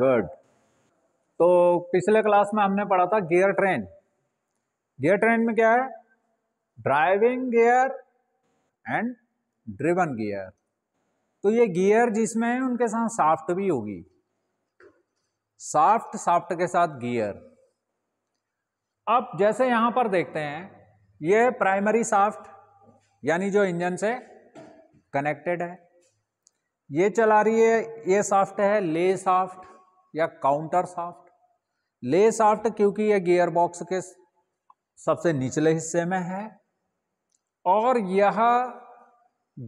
Good तो पिछले class में हमने पढ़ा था गियर ट्रेन गियर ट्रेन में क्या है driving gear and driven gear तो ये गियर जिसमें है उनके साथ साफ्ट भी होगी साफ्ट साफ्ट के साथ गियर अब जैसे यहां पर देखते हैं ये प्राइमरी साफ्ट यानी जो इंजन से कनेक्टेड है ये चला रही है ये साफ्ट है ले साफ्ट या काउंटर साफ्ट ले साफ्ट क्योंकि ये गियर बॉक्स के सबसे निचले हिस्से में है और यह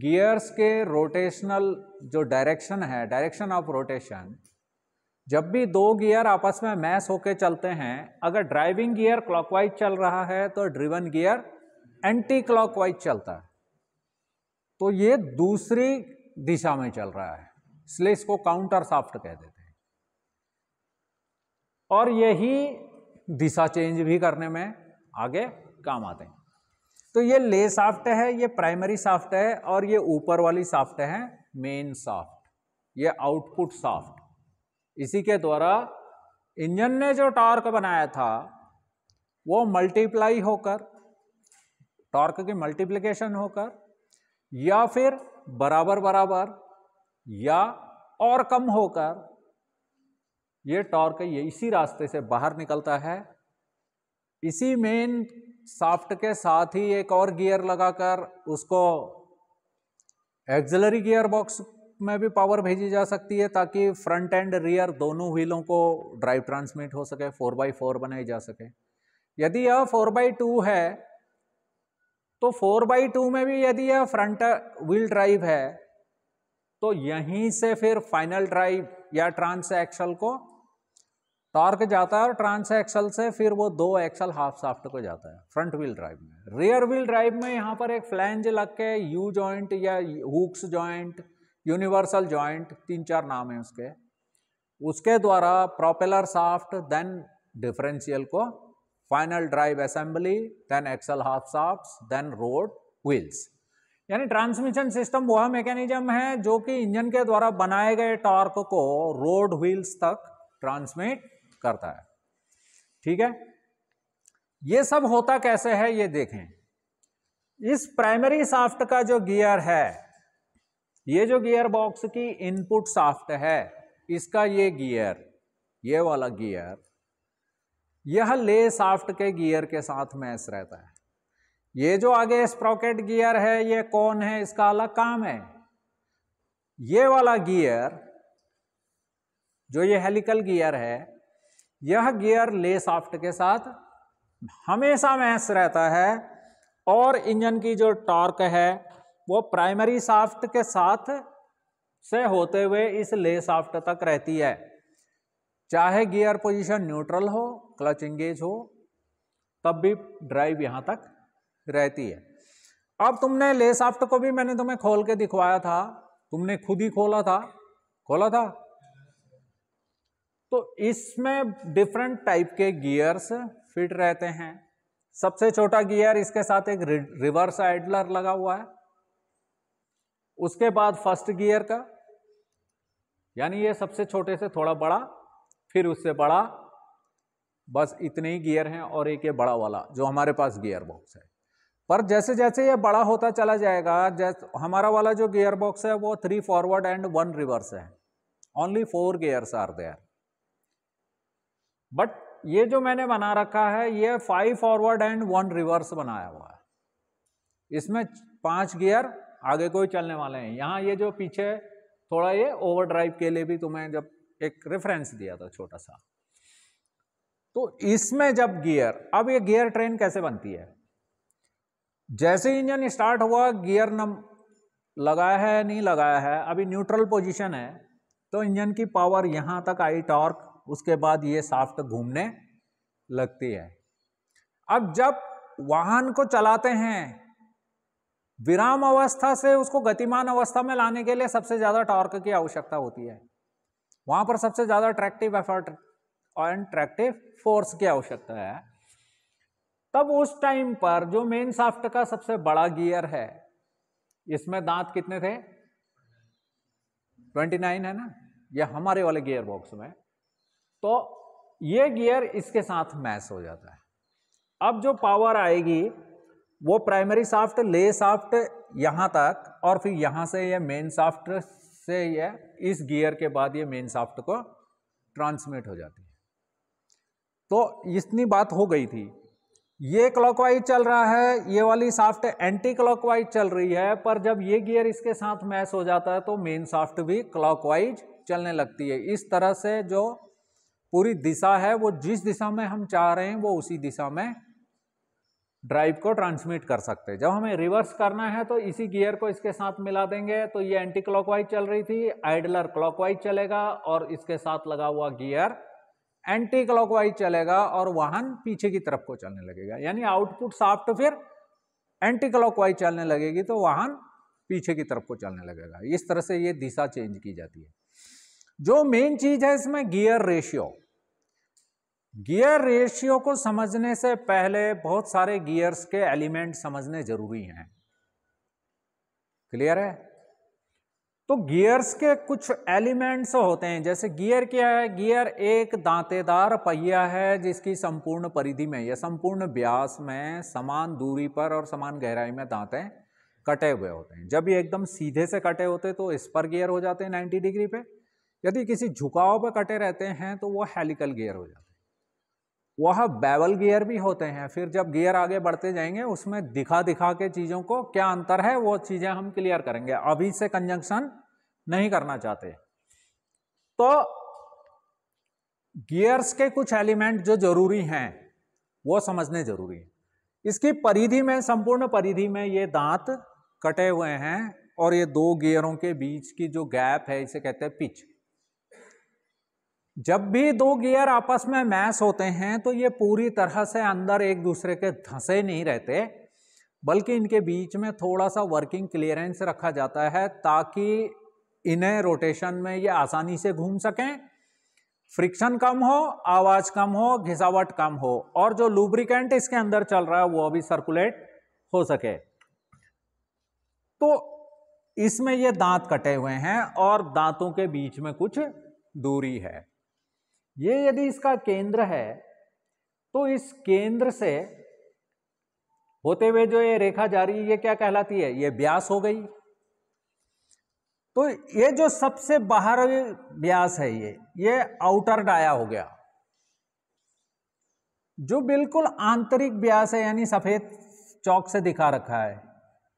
गियर्स के रोटेशनल जो डायरेक्शन है डायरेक्शन ऑफ रोटेशन जब भी दो गियर आपस में मैस होकर चलते हैं अगर ड्राइविंग गियर क्लॉकवाइज चल रहा है तो ड्रिवन गियर एंटी क्लॉकवाइज चलता है तो ये दूसरी दिशा में चल रहा है इसलिए इसको काउंटर साफ्ट कह देते हैं और यही दिशा चेंज भी करने में आगे काम आते हैं तो ये ले साफ्ट है ये प्राइमरी साफ्ट है और ये ऊपर वाली साफ्ट है मेन साफ्ट ये आउटपुट साफ्ट इसी के द्वारा इंजन ने जो टॉर्क बनाया था वो मल्टीप्लाई होकर टॉर्क की मल्टीप्लिकेशन होकर या फिर बराबर बराबर या और कम होकर ये टॉर्क ये इसी रास्ते से बाहर निकलता है इसी मेन साफ्ट के साथ ही एक और गियर लगाकर उसको एक्जलरी गियर बॉक्स में भी पावर भेजी जा सकती है ताकि फ्रंट एंड रियर दोनों व्हीलों को ड्राइव ट्रांसमिट हो सके फोर बाई फोर बनाई जा सके यदि यह फोर बाई टू है तो फोर बाई टू में भी यदि यह फ्रंट व्हील ड्राइव है तो यहीं से फिर फाइनल ड्राइव या ट्रांस एक्सल को टॉर्क जाता है और ट्रांस एक्सल से फिर वो दो एक्सल हाफ साफ्ट को जाता है फ्रंट व्हील ड्राइव में रियर व्हील ड्राइव में यहाँ पर एक फ्लैंज लग के यू जॉइंट या हुक्स जॉइंट यूनिवर्सल ज्वाइंट तीन चार नाम है उसके उसके द्वारा प्रोपेलर साफ्ट देन डिफरेंशियल को final drive assembly then axle half shaft then road wheels यानी ट्रांसमिशन सिस्टम वह मैकेनिज्म है जो कि इंजन के द्वारा बनाए गए टॉर्क को रोड व्हील्स तक ट्रांसमिट करता है ठीक है ये सब होता कैसे है ये देखें इस प्राइमरी साफ्ट का जो गियर है ये जो गियर बॉक्स की इनपुट साफ्ट है इसका ये गियर ये वाला गियर यह ले साफ्ट के गियर के साथ मैच रहता है ये जो आगे स्प्रॉकेट गियर है ये कौन है इसका अलग काम है ये वाला गियर जो ये हेलिकल गियर है यह गियर ले साफ्ट के साथ हमेशा मैच रहता है और इंजन की जो टॉर्क है वो प्राइमरी साफ्ट के साथ से होते हुए इस ले साफ्ट तक रहती है चाहे गियर पोजीशन न्यूट्रल हो क्लच इंगेज हो तब भी ड्राइव यहाँ तक रहती है अब तुमने ले साफ्ट को भी मैंने तुम्हें खोल के दिखवाया था तुमने खुद ही खोला था खोला था तो इसमें डिफरेंट टाइप के गियर्स फिट रहते हैं सबसे छोटा गियर इसके साथ एक रिवर्स आइडलर लगा हुआ है उसके बाद फर्स्ट गियर का यानी ये सबसे छोटे से थोड़ा बड़ा फिर उससे बड़ा बस इतने ही गियर हैं और एक ये बड़ा वाला जो हमारे पास गियर बॉक्स है पर जैसे जैसे ये बड़ा होता चला जाएगा जैसे हमारा वाला जो गियर बॉक्स है वो three forward and one reverse है only four gears are there but ये जो मैंने बना रखा है ये five forward and one reverse बनाया हुआ है इसमें पांच गियर आगे को ही चलने वाले हैं यहाँ ये जो पीछे थोड़ा ये ओवरड्राइव के लिए भी तुम्हें जब एक रेफरेंस दिया था छोटा सा तो इसमें जब गियर अब ये गियर ट्रेन कैसे बनती है जैसे इंजन स्टार्ट हुआ गियर नम लगाया है नहीं लगाया है अभी न्यूट्रल पोजीशन है तो इंजन की पावर यहाँ तक आई टॉर्क उसके बाद ये साफ्ट घूमने लगती है अब जब वाहन को चलाते हैं विराम अवस्था से उसको गतिमान अवस्था में लाने के लिए सबसे ज़्यादा टॉर्क की आवश्यकता होती है वहाँ पर सबसे ज़्यादा tractive effort and tractive force की आवश्यकता है तब उस टाइम पर जो मेन साफ्ट का सबसे बड़ा गियर है इसमें दांत कितने थे 29 है ना ये हमारे वाले गियर बॉक्स में तो ये गियर इसके साथ मैच हो जाता है अब जो पावर आएगी वो प्राइमरी साफ्ट ले साफ्ट यहां तक और फिर यहां से ये यह मेन साफ्ट से ये इस गियर के बाद ये मेन साफ्ट को ट्रांसमिट हो जाती है तो इतनी बात हो गई थी ये क्लॉकवाइज चल रहा है ये वाली साफ्ट एंटी क्लॉकवाइज चल रही है पर जब ये गियर इसके साथ मैच हो जाता है तो मेन साफ्ट भी क्लॉकवाइज चलने लगती है इस तरह से जो पूरी दिशा है वो जिस दिशा में हम चाह रहे हैं वो उसी दिशा में ड्राइव को ट्रांसमिट कर सकते हैं जब हमें रिवर्स करना है तो इसी गियर को इसके साथ मिला देंगे तो ये एंटी क्लॉकवाइज चल रही थी आइडलर क्लॉकवाइज चलेगा और इसके साथ लगा हुआ गियर एंटी क्लॉकवाइज चलेगा और वाहन पीछे की तरफ को चलने लगेगा यानी आउटपुट साफ्ट फिर एंटी क्लॉकवाइज चलने लगेगी तो वाहन पीछे की तरफ को चलने लगेगा इस तरह से ये दिशा चेंज की जाती है जो मेन चीज है इसमें गियर रेशियो गियर रेशियो को समझने से पहले बहुत सारे गियर्स के एलिमेंट समझने जरूरी हैं क्लियर है तो गियर्स के कुछ एलिमेंट्स होते हैं जैसे गियर क्या है गियर एक दांतेदार पहिया है जिसकी संपूर्ण परिधि में या संपूर्ण व्यास में समान दूरी पर और समान गहराई में दांतें कटे हुए होते हैं जब ये एकदम सीधे से कटे होते तो इस पर गियर हो जाते हैं 90 डिग्री पे यदि किसी झुकाव पर कटे रहते हैं तो वो हेलिकल गियर हो जाते हैं वह बेवल गियर भी होते हैं फिर जब गियर आगे बढ़ते जाएंगे उसमें दिखा दिखा के चीज़ों को क्या अंतर है वो चीज़ें हम क्लियर करेंगे अभी से कंजंक्शन नहीं करना चाहते तो गियर्स के कुछ एलिमेंट जो जरूरी हैं वो समझने जरूरी है इसकी परिधि में संपूर्ण परिधि में ये दांत कटे हुए हैं और ये दो गियरों के बीच की जो गैप है इसे कहते हैं पिच जब भी दो गियर आपस में मैश होते हैं तो ये पूरी तरह से अंदर एक दूसरे के धंसे नहीं रहते बल्कि इनके बीच में थोड़ा सा वर्किंग क्लियरेंस रखा जाता है ताकि इन्हें रोटेशन में ये आसानी से घूम सकें फ्रिक्शन कम हो आवाज़ कम हो घिसावट कम हो और जो लुब्रिकेंट इसके अंदर चल रहा है वो भी सर्कुलेट हो सके तो इसमें ये दांत कटे हुए हैं और दांतों के बीच में कुछ दूरी है ये यदि इसका केंद्र है तो इस केंद्र से होते हुए जो ये रेखा जा रही है ये क्या कहलाती है ये ब्यास हो गई तो ये जो सबसे बाहर ब्यास है ये ये आउटर डाया हो गया जो बिल्कुल आंतरिक व्यास है यानी सफेद चौक से दिखा रखा है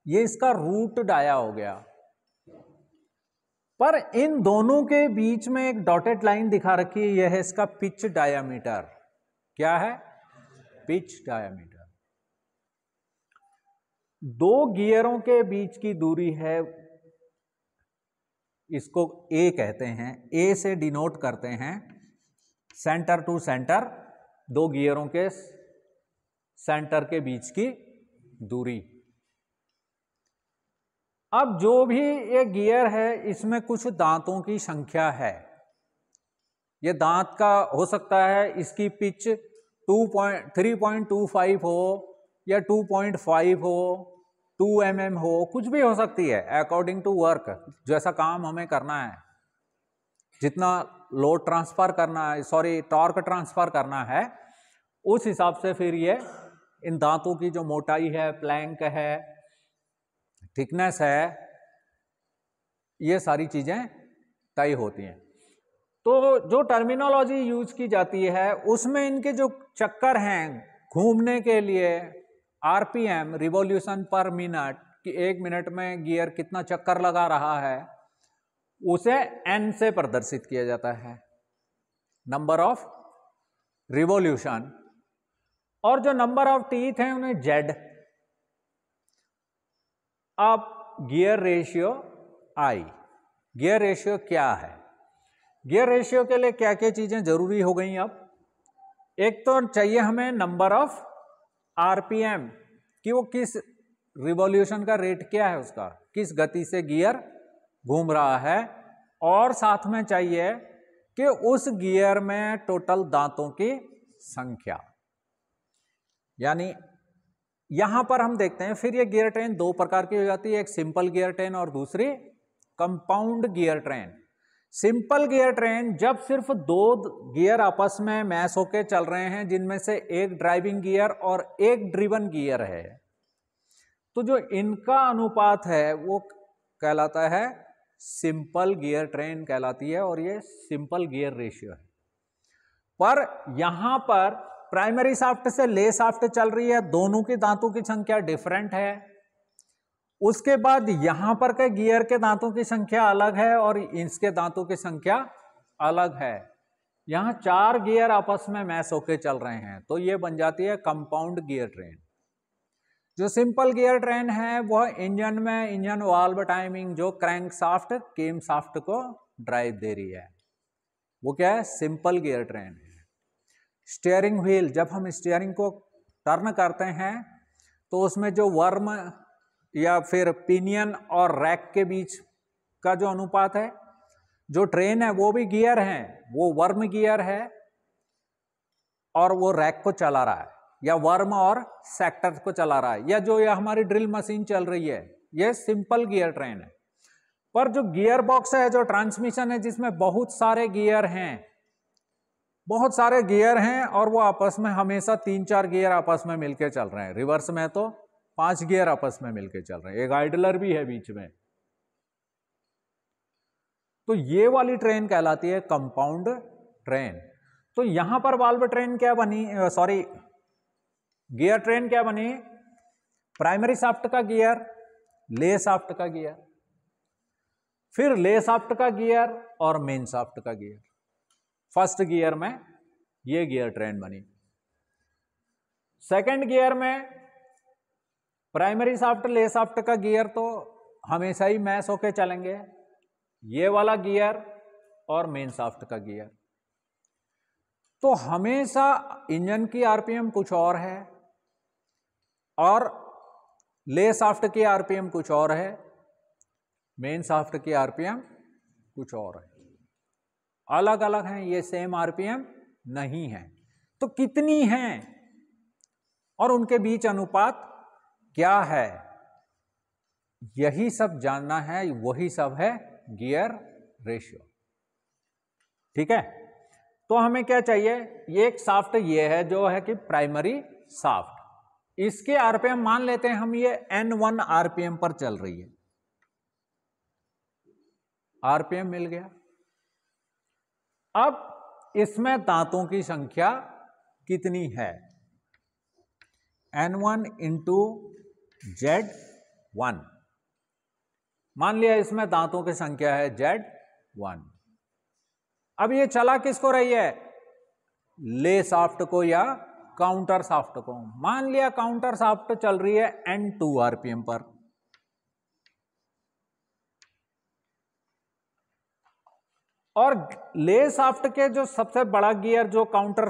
ये इसका रूट डाया हो गया पर इन दोनों के बीच में एक डॉटेड लाइन दिखा रखी है यह है इसका पिच डायामीटर क्या है पिच डायामीटर दो गियरों के बीच की दूरी है इसको ए कहते हैं ए से डिनोट करते हैं सेंटर टू सेंटर दो गियरों के सेंटर के बीच की दूरी अब जो भी ये गियर है इसमें कुछ दांतों की संख्या है ये दांत का हो सकता है इसकी pitch two point three point two five हो या टू पॉइंट फाइव हो टू एम एम हो कुछ भी हो सकती है अकॉर्डिंग टू वर्क जैसा काम हमें करना है जितना लोड ट्रांसफ़र करना है सॉरी टॉर्क ट्रांसफ़र करना है उस हिसाब से फिर ये इन दांतों की जो मोटाई है प्लैंक है थिकनेस है ये सारी चीज़ें तय होती हैं तो जो टर्मिनोलॉजी यूज की जाती है उसमें इनके जो चक्कर हैं घूमने के लिए आरपीएम रिवॉल्यूशन पर मिनट कि एक मिनट में गियर कितना चक्कर लगा रहा है उसे एन से प्रदर्शित किया जाता है नंबर ऑफ रिवॉल्यूशन और जो नंबर ऑफ टीथ हैं उन्हें जेड अब gear ratio I gear ratio क्या है गियर रेशियो के लिए क्या क्या चीज़ें ज़रूरी हो गई अब एक तो चाहिए हमें नंबर ऑफ आरपीएम कि वो किस रिवॉल्यूशन का रेट क्या है उसका किस गति से गियर घूम रहा है और साथ में चाहिए कि उस गियर में टोटल दांतों की संख्या यानी यहां पर हम देखते हैं फिर ये गियर ट्रेन दो प्रकार की हो जाती है एक सिंपल गियर ट्रेन और दूसरी compound gear train simple gear train जब सिर्फ दो गियर आपस में मैस होकर चल रहे हैं जिनमें से एक ड्राइविंग गियर और एक ड्रिवन गियर है तो जो इनका अनुपात है वो कहलाता है सिंपल गियर ट्रेन कहलाती है और ये सिंपल गियर रेशियो है पर यहां पर प्राइमरी साफ्ट से ले साफ्ट चल रही है दोनों के दांतों की संख्या डिफरेंट है उसके बाद यहां पर के गियर के दांतों की संख्या अलग है और इसके दांतों की संख्या अलग है यहां चार गियर आपस में मैस होके चल रहे हैं तो ये बन जाती है कंपाउंड गियर ट्रेन जो सिंपल गियर ट्रेन है वह इंजन में इंजन वाल्व टाइमिंग जो क्रैंक साफ्ट केम साफ्ट को ड्राइव दे रही है वो क्या है सिंपल गियर ट्रेन है स्टेयरिंग व्हील जब हम स्टेयरिंग को टर्न करते हैं तो उसमें जो वर्म या फिर पिनियन और रैक के बीच का जो अनुपात है जो ट्रेन है वो भी गियर है वो वर्म गियर है और वो रैक को चला रहा है या वर्म और सेक्टर को चला रहा है या जो ये हमारी ड्रिल मशीन चल रही है ये सिंपल गियर ट्रेन है पर जो गियर बॉक्स है जो ट्रांसमिशन है जिसमें बहुत सारे गियर हैं बहुत सारे गियर हैं और वो आपस में हमेशा तीन चार गियर आपस में मिलके चल रहे हैं रिवर्स में तो पांच गियर आपस में मिलके चल रहे हैं एक आइडलर भी है बीच में तो ये वाली ट्रेन कहलाती है कंपाउंड ट्रेन तो यहां पर वाल्व ट्रेन क्या बनी सॉरी गियर ट्रेन क्या बनी प्राइमरी साफ्ट का गियर ले साफ्ट का गियर फिर ले साफ्ट का गियर और मेन साफ्ट का गियर फर्स्ट गियर में ये गियर ट्रेन बनी सेकंड गियर में प्राइमरी साफ्ट ले साफ्ट का गियर तो हमेशा ही मैस होके चलेंगे ये वाला गियर और मेन साफ्ट का गियर तो हमेशा इंजन की आरपीएम कुछ और है और ले साफ्ट की आरपीएम कुछ और है मेन साफ्ट की आरपीएम कुछ और है अलग अलग हैं ये सेम आरपीएम नहीं है तो कितनी हैं और उनके बीच अनुपात क्या है यही सब जानना है वही सब है गियर रेशियो ठीक है तो हमें क्या चाहिए ये एक साफ्ट ये है जो है कि प्राइमरी साफ्ट इसके आरपीएम मान लेते हैं हम ये एन वन आरपीएम पर चल रही है आरपीएम मिल गया अब इसमें दांतों की संख्या कितनी है N one into Z one मान लिया इसमें दांतों की संख्या है जेड वन अब ये चला किसको रही है ले साफ्ट को या काउंटर साफ्ट को मान लिया काउंटर साफ्ट चल रही है एन टू आरपीएम पर और ले साफ्ट के जो सबसे बड़ा गियर जो काउंटर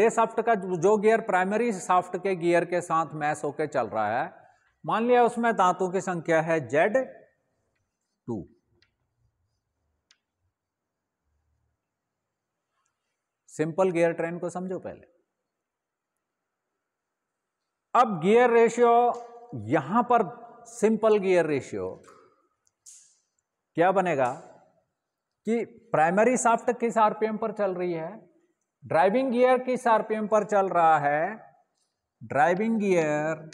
ले साफ्ट का जो गियर प्राइमरी साफ्ट के गियर के साथ मैस होकर चल रहा है मान लिया उसमें दांतों की संख्या है Z two simple gear train को समझो पहले अब गियर रेशियो यहां पर सिंपल गियर रेशियो क्या बनेगा कि प्राइमरी साफ्ट किस आरपीएम पर चल रही है ड्राइविंग गियर किस आरपीएम पर चल रहा है ड्राइविंग गियर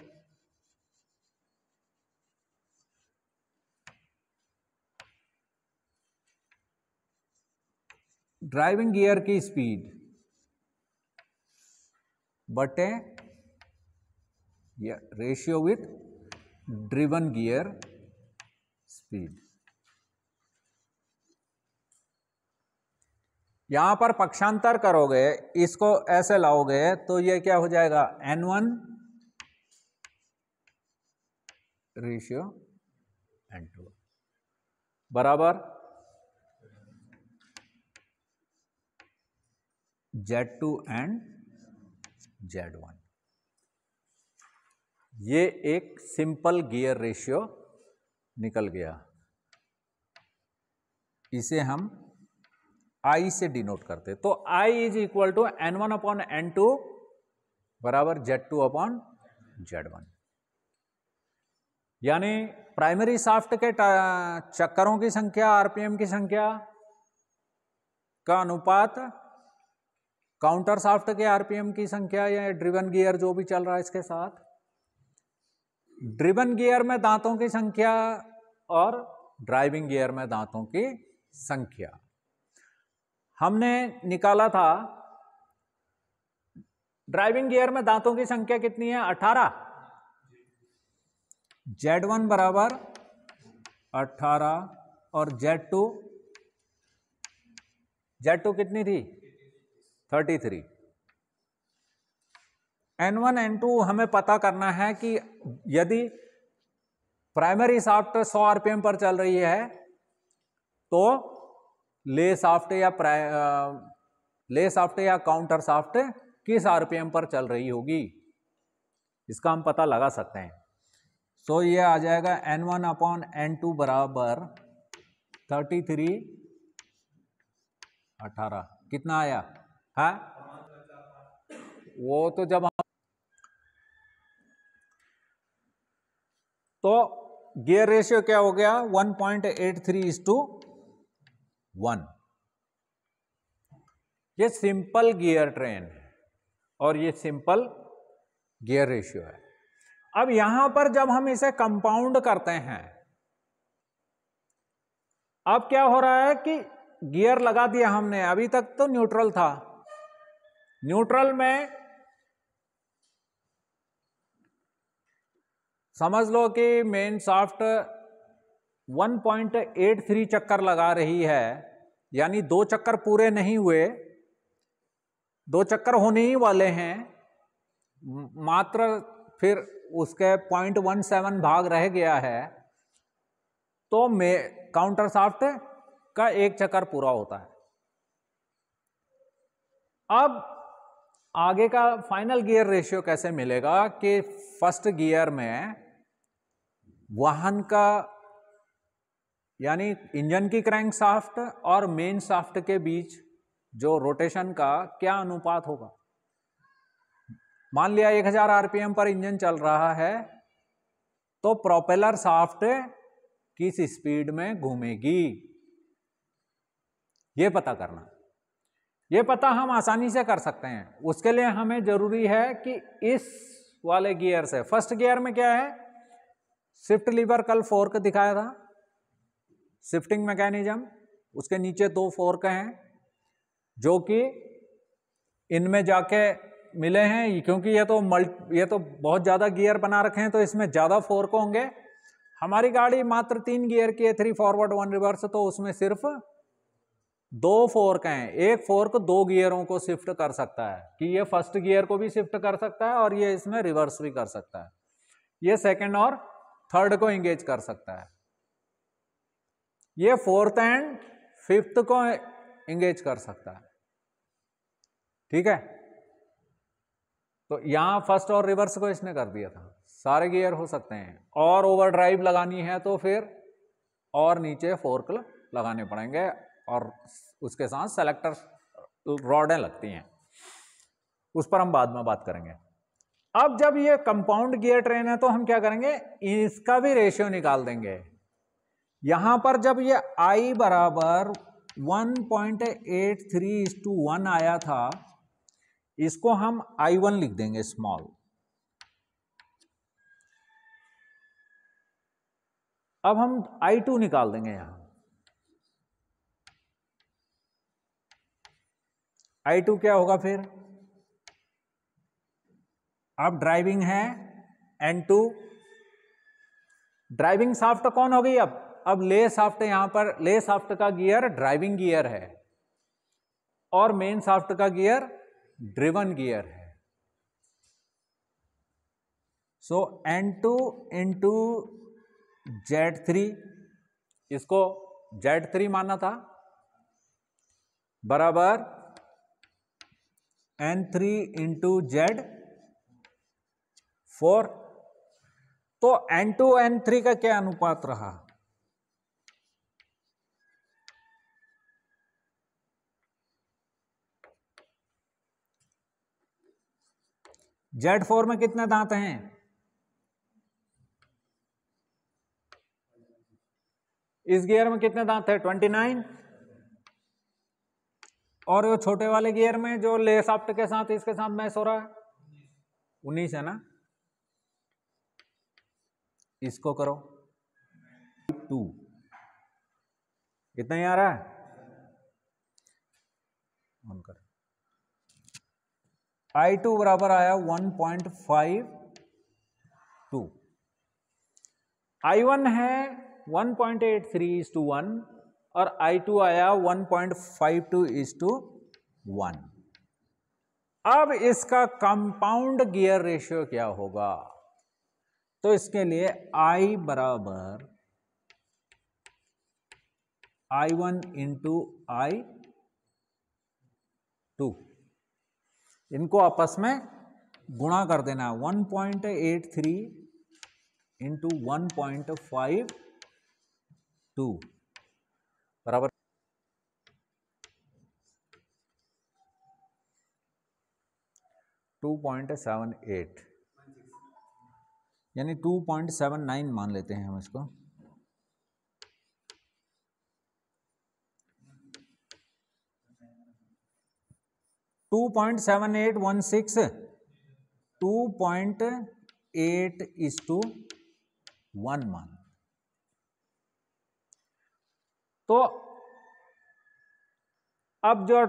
ड्राइविंग गियर की स्पीड बटे ratio with driven gear speed यहाँ पर पक्षांतर करोगे इसको ऐसे लाओगे तो ये क्या हो जाएगा N one ratio N two बराबर Z two and Z one ये एक सिंपल गियर रेशियो निकल गया इसे हम आई से डिनोट करते तो I is equal to N one upon N two बराबर Z two upon Z one यानी प्राइमरी साफ्ट के चक्करों की संख्या आरपीएम की संख्या का अनुपात काउंटर साफ्ट के आरपीएम की संख्या या ड्रिवन गियर जो भी चल रहा है इसके साथ ड्रिवन गियर में दांतों की संख्या और ड्राइविंग गियर में दांतों की संख्या हमने निकाला था ड्राइविंग गियर में दांतों की संख्या कितनी है अठारह जेड वन बराबर अठारह और जेड टू जेड टू कितनी थी thirty three N one N two हमें पता करना है कि यदि प्राइमरी साफ्ट सौ आरपीएम पर चल रही है तो ले साफ्ट या प्राय ले साफ्ट या काउंटर साफ्ट किस आरपीएम पर चल रही होगी इसका हम पता लगा सकते हैं सो so, ये आ जाएगा N one upon N two बराबर थर्टी थ्री अठारह कितना आया है हाँ? वो तो जब हम तो गियर रेशियो क्या हो गया one point eight three is to one ये सिंपल गियर ट्रेन है और ये सिंपल गियर रेशियो है अब यहां पर जब हम इसे कंपाउंड करते हैं अब क्या हो रहा है कि गियर लगा दिया हमने अभी तक तो न्यूट्रल था न्यूट्रल में समझ लो कि मेन शाफ्ट 1.83 चक्कर लगा रही है यानी दो चक्कर पूरे नहीं हुए दो चक्कर होने ही वाले हैं मात्र फिर उसके 0.17 भाग रह गया है तो मे काउंटर साफ्ट का एक चक्कर पूरा होता है अब आगे का फाइनल गियर रेशियो कैसे मिलेगा कि फर्स्ट गियर में वाहन का यानी इंजन की क्रैंक साफ्ट और मेन साफ्ट के बीच जो रोटेशन का क्या अनुपात होगा मान लिया 1000 आरपीएम पर इंजन चल रहा है तो प्रोपेलर साफ्ट किस स्पीड में घूमेगी ये पता करना ये पता हम आसानी से कर सकते हैं उसके लिए हमें जरूरी है कि इस वाले गियर से फर्स्ट गियर में क्या है शिफ्ट लीवर कल फोर्क दिखाया था शिफ्टिंग मैकेनिज्म उसके नीचे दो फोर्क हैं जो कि इनमें जाके मिले हैं क्योंकि ये तो मल्ट ये तो बहुत ज़्यादा गियर बना रखे हैं तो इसमें ज़्यादा फोर्क होंगे हमारी गाड़ी मात्र तीन गियर की है थ्री फॉरवर्ड वन रिवर्स तो उसमें सिर्फ दो फोर्क हैं एक फोर्क दो गियरों को शिफ्ट कर सकता है कि ये फर्स्ट गियर को भी शिफ्ट कर सकता है और ये इसमें रिवर्स भी कर सकता है ये सेकेंड और थर्ड को इंगेज कर सकता है ये फोर्थ एंड फिफ्थ को एंगेज कर सकता है ठीक है तो यहां फर्स्ट और रिवर्स को इसने कर दिया था सारे गियर हो सकते हैं और ओवरड्राइव लगानी है तो फिर और नीचे फोर्क लगाने पड़ेंगे और उसके साथ सेलेक्टर रॉडें लगती हैं उस पर हम बाद में बात करेंगे अब जब ये कंपाउंड गियर ट्रेन है तो हम क्या करेंगे इसका भी रेशियो निकाल देंगे यहां पर जब ये I बराबर 1.83 इस टू वन आया था इसको हम I1 लिख देंगे स्मॉल अब हम I2 निकाल देंगे यहां I2 क्या होगा फिर अब ड्राइविंग है N2 ड्राइविंग साफ्ट कौन हो गई अब अब ले साफ्ट यहाँ पर ले साफ्ट का गियर ड्राइविंग गियर है और मेन साफ्ट का गियर ड्रिवन गियर है so N two into Z three इसको जेड थ्री माना था बराबर N three into Z four तो एन टू एन थ्री का क्या अनुपात रहा जेड फोर में कितने दांत हैं इस गियर में कितने दांत है ट्वेंटी नाइन और वो छोटे वाले गियर में जो ले साफ्ट के साथ इसके साथ मैच हो रहा है उन्नीस है ना इसको करो टू कितना ही आ रहा है ऑन कर आई टू बराबर आया one point five two I one है one point eight three is to one और आई टू आया one point five two is to one अब इसका कंपाउंड गियर रेशियो क्या होगा तो इसके लिए I बराबर I1 one into I to इनको आपस में गुणा कर देना है one point eight three into one point five two बराबर टू पॉइंट सेवन एट यानी टू पॉइंट सेवन नाइन मान लेते हैं हम इसको two point seven eight one six two point eight is to one month तो अब जो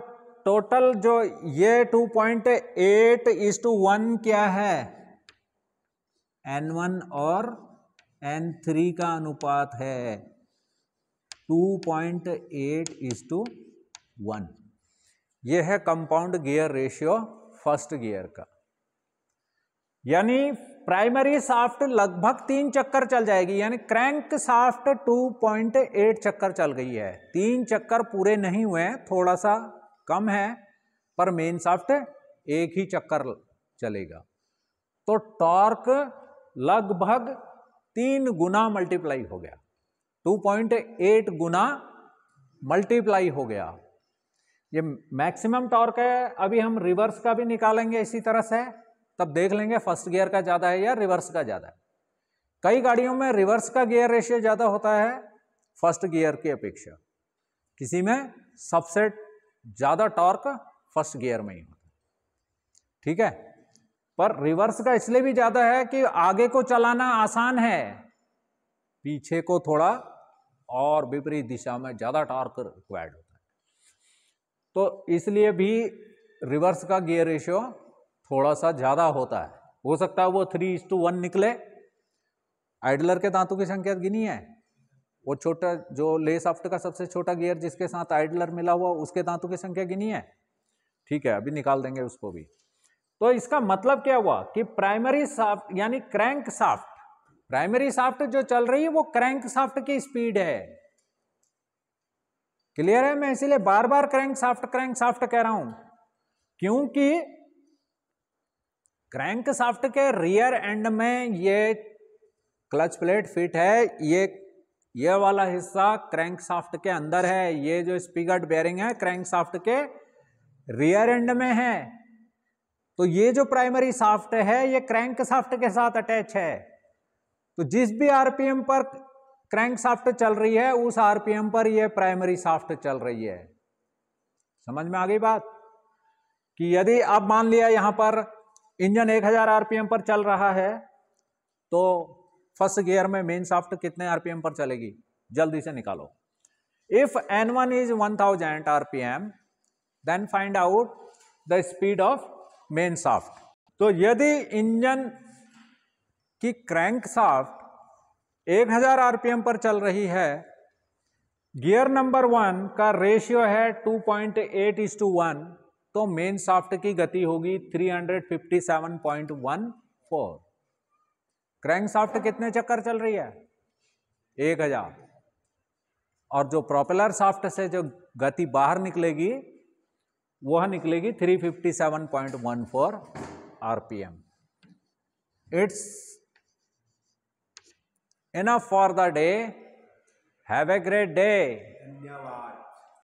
टोटल जो ये two point eight is to one क्या है एन वन और एन थ्री का अनुपात है two point eight is to one ये है compound gear ratio first gear का यानी प्राइमरी साफ्ट लगभग तीन चक्कर चल जाएगी यानी क्रैंक साफ्ट 2.8 चक्कर चल गई है तीन चक्कर पूरे नहीं हुए हैं थोड़ा सा कम है पर मेन साफ्ट एक ही चक्कर चलेगा तो टॉर्क लगभग तीन गुना मल्टीप्लाई हो गया 2.8 गुना मल्टीप्लाई हो गया ये मैक्सिमम टॉर्क है अभी हम रिवर्स का भी निकालेंगे इसी तरह से तब देख लेंगे फर्स्ट गियर का ज़्यादा है या रिवर्स का ज़्यादा है कई गाड़ियों में रिवर्स का गियर रेशियो ज़्यादा होता है फर्स्ट गियर की अपेक्षा किसी में सबसे ज़्यादा टॉर्क फर्स्ट गियर में ही होता है ठीक है पर रिवर्स का इसलिए भी ज़्यादा है कि आगे को चलाना आसान है पीछे को थोड़ा और विपरीत दिशा में ज़्यादा टॉर्क रिक्वायर्ड तो इसलिए भी रिवर्स का गियर रेशियो थोड़ा सा ज़्यादा होता है हो सकता है वो थ्री इज टू वन निकले आइडलर के दांतों की संख्या गिनी है वो छोटा जो ले सॉफ्ट का सबसे छोटा गियर जिसके साथ आइडलर मिला हुआ उसके दांतों की संख्या गिनी है ठीक है अभी निकाल देंगे उसको भी तो इसका मतलब क्या हुआ कि प्राइमरी साफ्ट यानी क्रैंक साफ्ट प्राइमरी साफ्ट जो चल रही है वो क्रैंक साफ्ट की स्पीड है क्लियर है मैं इसीलिए बार बार क्रैंक साफ्ट क्रैंक साफ्ट कह रहा हूं क्योंकि क्रैंक साफ्ट के रियर एंड में ये क्लच प्लेट फिट है ये ये वाला हिस्सा क्रैंक साफ्ट के अंदर है ये जो स्पीकर बेयरिंग है क्रैंक साफ्ट के रियर एंड में है तो ये जो प्राइमरी साफ्ट है ये क्रैंक साफ्ट के साथ अटैच है तो जिस भी आरपीएम पर क्रैंक साफ्ट चल रही है उस आरपीएम पर यह प्राइमरी साफ्ट चल रही है समझ में आ गई बात कि यदि अब मान लिया यहां पर इंजन 1000 आरपीएम पर चल रहा है तो फर्स्ट गियर में मेन साफ्ट कितने आरपीएम पर चलेगी जल्दी से निकालो if N one is one thousand RPM then find out the speed of main shaft तो यदि इंजन की क्रैंक साफ्ट एक हज़ार आरपीएम पर चल रही है गियर नंबर वन का रेशियो है 2.8 point eight is to one तो मेन सॉफ्ट की गति होगी 357.14 क्रैंक सॉफ्ट कितने चक्कर चल रही है एक हजार और जो प्रोपेलर सॉफ्ट से जो गति बाहर निकलेगी वह निकलेगी 357.14 RPM it's enough for the day. Have a great day.